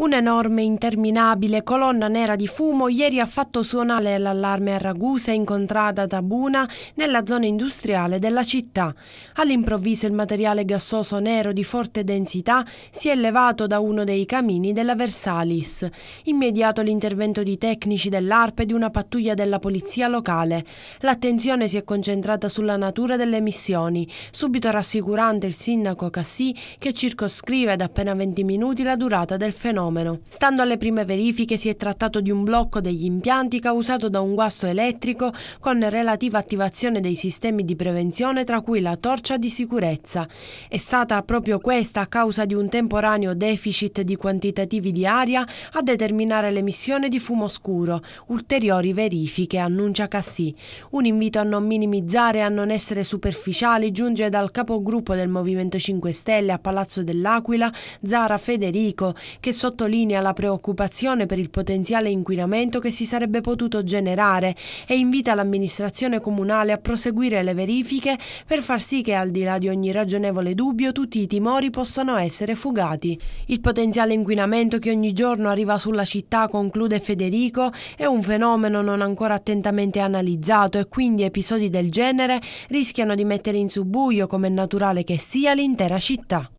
Un'enorme, interminabile colonna nera di fumo ieri ha fatto suonare l'allarme a Ragusa incontrata da Buna nella zona industriale della città. All'improvviso il materiale gassoso nero di forte densità si è elevato da uno dei camini della Versalis. Immediato l'intervento di tecnici dell'ARP e di una pattuglia della polizia locale. L'attenzione si è concentrata sulla natura delle emissioni, subito rassicurante il sindaco Cassì che circoscrive ad appena 20 minuti la durata del fenomeno fenomeno. Stando alle prime verifiche si è trattato di un blocco degli impianti causato da un guasto elettrico con relativa attivazione dei sistemi di prevenzione tra cui la torcia di sicurezza. È stata proprio questa a causa di un temporaneo deficit di quantitativi di aria a determinare l'emissione di fumo scuro. Ulteriori verifiche, annuncia Cassì. Un invito a non minimizzare e a non essere superficiali giunge dal capogruppo del Movimento 5 Stelle a Palazzo dell'Aquila, Zara Federico, che sottolinea sottolinea la preoccupazione per il potenziale inquinamento che si sarebbe potuto generare e invita l'amministrazione comunale a proseguire le verifiche per far sì che al di là di ogni ragionevole dubbio tutti i timori possano essere fugati. Il potenziale inquinamento che ogni giorno arriva sulla città, conclude Federico, è un fenomeno non ancora attentamente analizzato e quindi episodi del genere rischiano di mettere in subbuio, come è naturale che sia, l'intera città.